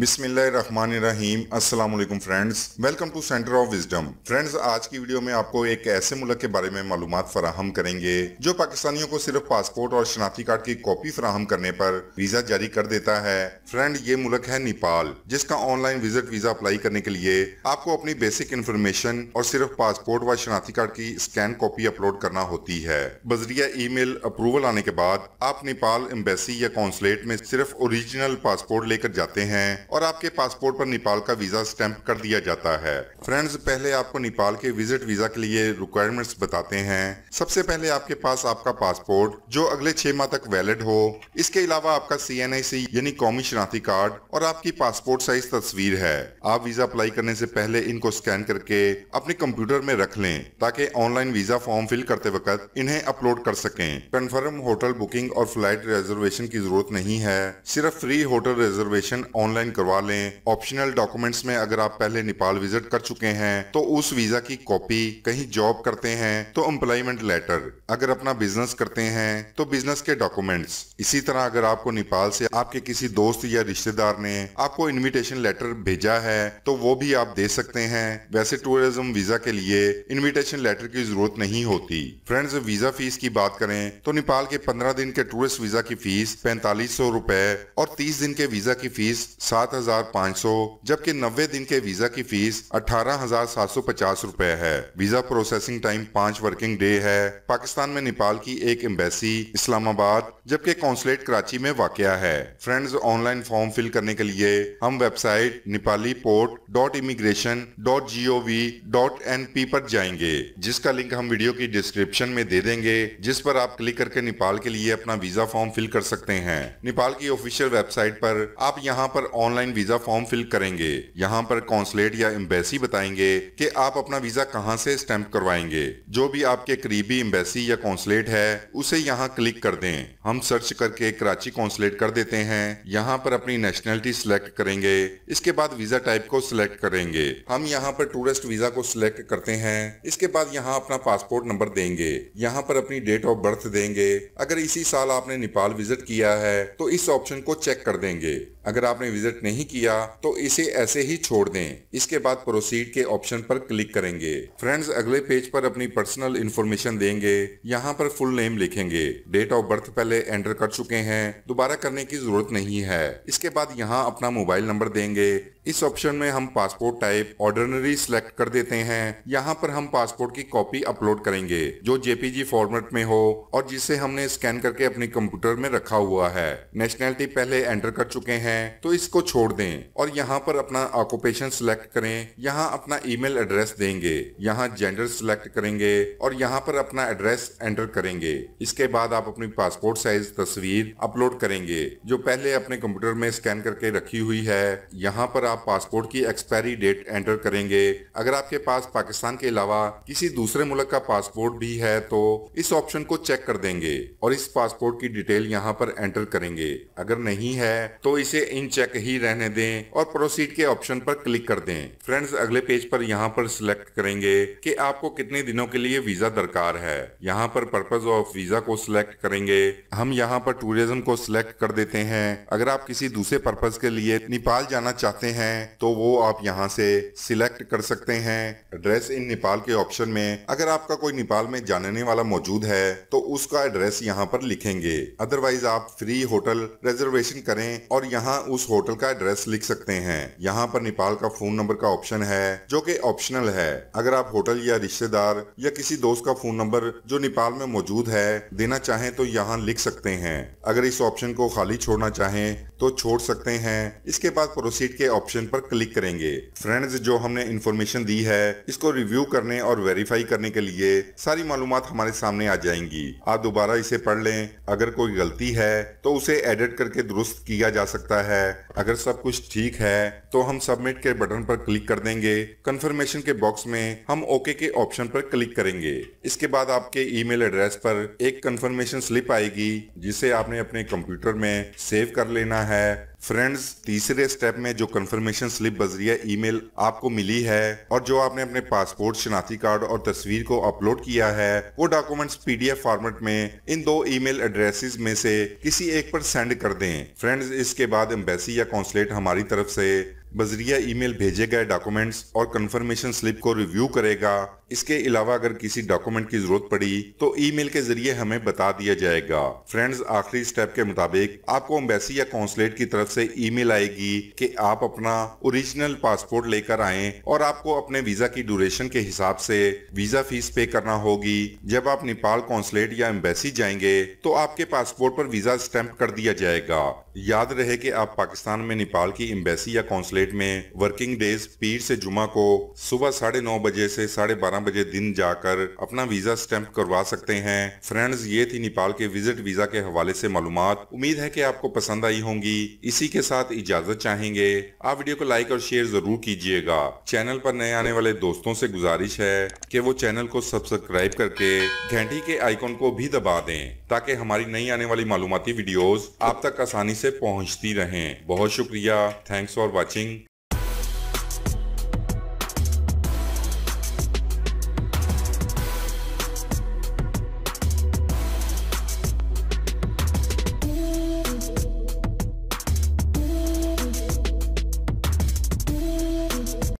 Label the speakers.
Speaker 1: बिस्मिल्लाहिर्रहमानिर्रहीम अस्सलाम वालेकुम friends welcome to centre of wisdom friends आज की वीडियो में आपको एक ऐसे मुल्क के बारे में मालूम फराहम करेंगे जो पाकिस्तानियों को सिर्फ पासपोर्ट और शनाख्ती कार्ड की कॉपी फराहम करने पर वीजा जारी कर देता है फ्रेंड ये मुल्क है नेपाल जिसका ऑनलाइन विजिट वीजा अप्लाई करने के लिए आपको अपनी बेसिक इन्फॉर्मेशन और सिर्फ पासपोर्ट व शनाख्ती कार्ड की स्कैन कॉपी अपलोड करना होती है बजरिया मेल अप्रूवल आने के बाद आप नेपाल एम्बेसी या कौंसलेट में सिर्फ ओरिजिनल पासपोर्ट लेकर जाते हैं और आपके पासपोर्ट पर नेपाल का वीजा स्टैंप कर दिया जाता है फ्रेंड्स पहले आपको नेपाल के विजिट वीजा के लिए रिक्वायरमेंट्स बताते हैं सबसे पहले आपके पास आपका पासपोर्ट जो अगले छह माह तक वैलिड हो इसके अलावा आपका सी एन आई सी यानी कौमी शनाख्ती कार्ड और आपकी पासपोर्ट साइज तस्वीर है आप वीजा अप्लाई करने से पहले इनको स्कैन करके अपने कंप्यूटर में रख लें ताकि ऑनलाइन वीजा फॉर्म फिल करते वक्त इन्हें अपलोड कर सके कन्फर्म होटल बुकिंग और फ्लाइट रिजर्वेशन की जरूरत नहीं है सिर्फ फ्री होटल रिजर्वेशन ऑनलाइन करवा लें ऑप्शनल डॉक्यूमेंट्स में अगर आप पहले नेपाल विजिट कर चुके हैं तो उस वीजा की कॉपी कहीं जॉब करते हैं तो एम्प्लॉयमेंट लेटर अगर अपना बिजनेस करते हैं तो बिजनेस के डॉक्यूमेंट्स इसी तरह अगर आपको नेपाल से आपके किसी दोस्त या रिश्तेदार ने आपको इनविटेशन लेटर भेजा है तो वो भी आप दे सकते हैं वैसे टूरिज्म वीजा के लिए इनविटेशन लेटर की जरूरत नहीं होती फ्रेंड्स वीजा फीस की बात करें तो नेपाल के पंद्रह दिन के टूरिस्ट वीजा की फीस पैंतालीस सौ रूपए और तीस दिन के वीजा की फीस सात हजार पाँच सौ जबकि नब्बे दिन के वीजा की फीस अठारह हजार सात सौ पचास रूपए है वीजा प्रोसेसिंग टाइम पांच वर्किंग डे है पाकिस्तान पाकिस्तान में नेपाल की एक एम्बेसी इस्लामाबाद जबकि कौंसलेट कराची में वाक़ है फ्रेंड्स ऑनलाइन फॉर्म फिल करने के लिए हम website Nepali port dot immigration dot G O V dot N P पर जाएंगे जिसका लिंक हम वीडियो की डिस्क्रिप्शन में दे देंगे जिस पर आप क्लिक करके नेपाल के लिए अपना वीजा फॉर्म फिल कर सकते हैं नेपाल की ऑफिशियल वेबसाइट पर आप यहाँ पर ऑनलाइन वीजा फॉर्म फिल करेंगे यहाँ पर कौंसलेट या एम्बेसी बताएंगे कि आप अपना वीजा कहाँ से स्टैंप करवाएंगे जो भी आपके करीबी एम्बेसी या कौंसलेट है उसे यहाँ क्लिक कर दें हम सर्च करके कराची कौंसलेट कर देते हैं यहाँ पर अपनी नेशनलिटी सिलेक्ट करेंगे इसके बाद वीजा टाइप को सिलेक्ट करेंगे हम यहाँ पर टूरिस्ट वीजा को सिलेक्ट करते हैं इसके बाद यहाँ अपना पासपोर्ट नंबर देंगे यहाँ पर अपनी डेट ऑफ बर्थ देंगे अगर इसी साल आपने नेपाल विजिट किया है तो इस ऑप्शन को चेक कर देंगे अगर आपने विजिट नहीं किया तो इसे ऐसे ही छोड़ दें इसके बाद प्रोसीड के ऑप्शन पर क्लिक करेंगे फ्रेंड्स अगले पेज पर अपनी पर्सनल इन्फॉर्मेशन देंगे यहाँ पर फुल नेम लिखेंगे डेट ऑफ बर्थ पहले एंटर कर चुके हैं दोबारा करने की जरूरत नहीं है इसके बाद यहाँ अपना मोबाइल नंबर देंगे इस ऑप्शन में हम पासपोर्ट टाइप ऑर्डिनरी सिलेक्ट कर देते हैं यहाँ पर हम पासपोर्ट की कॉपी अपलोड करेंगे जो जेपीजी फॉर्मेट में हो और जिसे हमने स्कैन करके अपने कंप्यूटर में रखा हुआ है नेशनैलिटी पहले एंटर कर चुके हैं तो इसको छोड़ दें और यहाँ पर अपना ऑक्यूपेशन सिलेक्ट करें यहाँ अपना ईमेल एड्रेस देंगे यहाँ जेंडर सिलेक्ट करेंगे और यहाँ पर अपना एड्रेस एंटर करेंगे इसके बाद आप अपनी पासपोर्ट साइज तस्वीर अपलोड करेंगे जो पहले अपने कंप्यूटर में स्कैन करके रखी हुई है यहाँ पर आप पासपोर्ट की एक्सपायरी डेट एंटर करेंगे अगर आपके पास पाकिस्तान के अलावा किसी दूसरे मुल्क का पासपोर्ट भी है तो इस ऑप्शन को चेक कर देंगे और इस पासपोर्ट की डिटेल यहाँ पर एंटर करेंगे अगर नहीं है तो इसे इन चेक ही रहने दें और प्रोसीड के ऑप्शन पर क्लिक कर दें फ्रेंड्स अगले पेज पर यहाँ पर सिलेक्ट करेंगे कि आपको कितने दिनों के लिए वीजा दरकार है यहाँ पर पर्पज ऑफ वीजा को सिलेक्ट करेंगे हम यहाँ पर टूरिज्म को सिलेक्ट कर देते हैं अगर आप किसी दूसरे पर्पज के लिए नेपाल जाना चाहते हैं हैं तो वो आप यहाँ से सिलेक्ट कर सकते हैं एड्रेस इन नेपाल के ऑप्शन में अगर आपका कोई नेपाल में जानने वाला मौजूद है तो उसका एड्रेस यहाँ पर लिखेंगे अदरवाइज आप फ्री होटल रिजर्वेशन करें और यहाँ उस होटल का एड्रेस लिख सकते हैं यहाँ पर नेपाल का फोन नंबर का ऑप्शन है जो की ऑप्शनल है अगर आप होटल या रिश्तेदार या किसी दोस्त का फोन नंबर जो नेपाल में मौजूद है देना चाहें तो यहाँ लिख सकते हैं अगर इस ऑप्शन को खाली छोड़ना चाहें तो छोड़ सकते हैं इसके बाद प्रोसीड के ऑप्शन ऑप्शन पर क्लिक करेंगे फ्रेंड्स जो हमने इन्फॉर्मेशन दी है इसको रिव्यू करने और वेरीफाई करने के लिए सारी मालूम हमारे सामने आ जाएंगी आप दोबारा इसे पढ़ लें अगर कोई गलती है तो उसे एडिट करके दुरुस्त किया जा सकता है अगर सब कुछ ठीक है तो हम सबमिट के बटन पर क्लिक कर देंगे कंफर्मेशन के बॉक्स में हम ओके के ऑप्शन पर क्लिक करेंगे इसके बाद आपके ईमेल एड्रेस पर एक कंफर्मेशन स्लिप आएगी जिसे आपने अपने कंप्यूटर में सेव कर लेना है फ्रेंड्स तीसरे स्टेप में जो कंफर्मेशन स्लिप बजरिया ईमेल आपको मिली है और जो आपने अपने पासपोर्ट शनाख्ती कार्ड और तस्वीर को अपलोड किया है वो डॉक्यूमेंट्स पीडीएफ फॉर्मेट में इन दो ईमेल एड्रेसेस में से किसी एक पर सेंड कर दें फ्रेंड्स इसके बाद एम्बेसी या कॉन्सुलेट हमारी तरफ से बजरिया ईमेल भेजे गए डॉक्यूमेंट्स और कंफर्मेशन स्लिप को रिव्यू करेगा इसके अलावा अगर किसी डॉक्यूमेंट की जरूरत पड़ी तो ईमेल के जरिए हमें बता दिया जाएगा फ्रेंड्स आखिरी स्टेप के मुताबिक आपको एम्बेसी या कौंसलेट की तरफ से ईमेल आएगी कि आप अपना ओरिजिनल पासपोर्ट लेकर आए और आपको अपने वीजा की ड्यूरेशन के हिसाब से वीजा फीस पे करना होगी जब आप नेपाल कौंसलेट या एम्बेसी जाएंगे तो आपके पासपोर्ट पर वीजा स्टैंप कर दिया जाएगा याद रहे कि आप पाकिस्तान में नेपाल की एम्बेसी या कौंसलेट में वर्किंग डेज पीर से जुमा को सुबह साढ़े नौ बजे से साढ़े बारह बजे दिन जाकर अपना वीजा स्टैंप करवा सकते हैं फ्रेंड्स ये थी नेपाल के विजिट वीजा के हवाले से मालूम उम्मीद है कि आपको पसंद आई होंगी इसी के साथ इजाजत चाहेंगे आप वीडियो को लाइक और शेयर जरूर कीजिएगा चैनल पर नए आने वाले दोस्तों से गुजारिश है कि वो चैनल को सब्सक्राइब करके घंटी के आइकॉन को भी दबा दें ताकि हमारी नई आने वाली मालूमती वीडियोस आप तक आसानी से पहुंचती रहें बहुत शुक्रिया थैंक्स फॉर वॉचिंग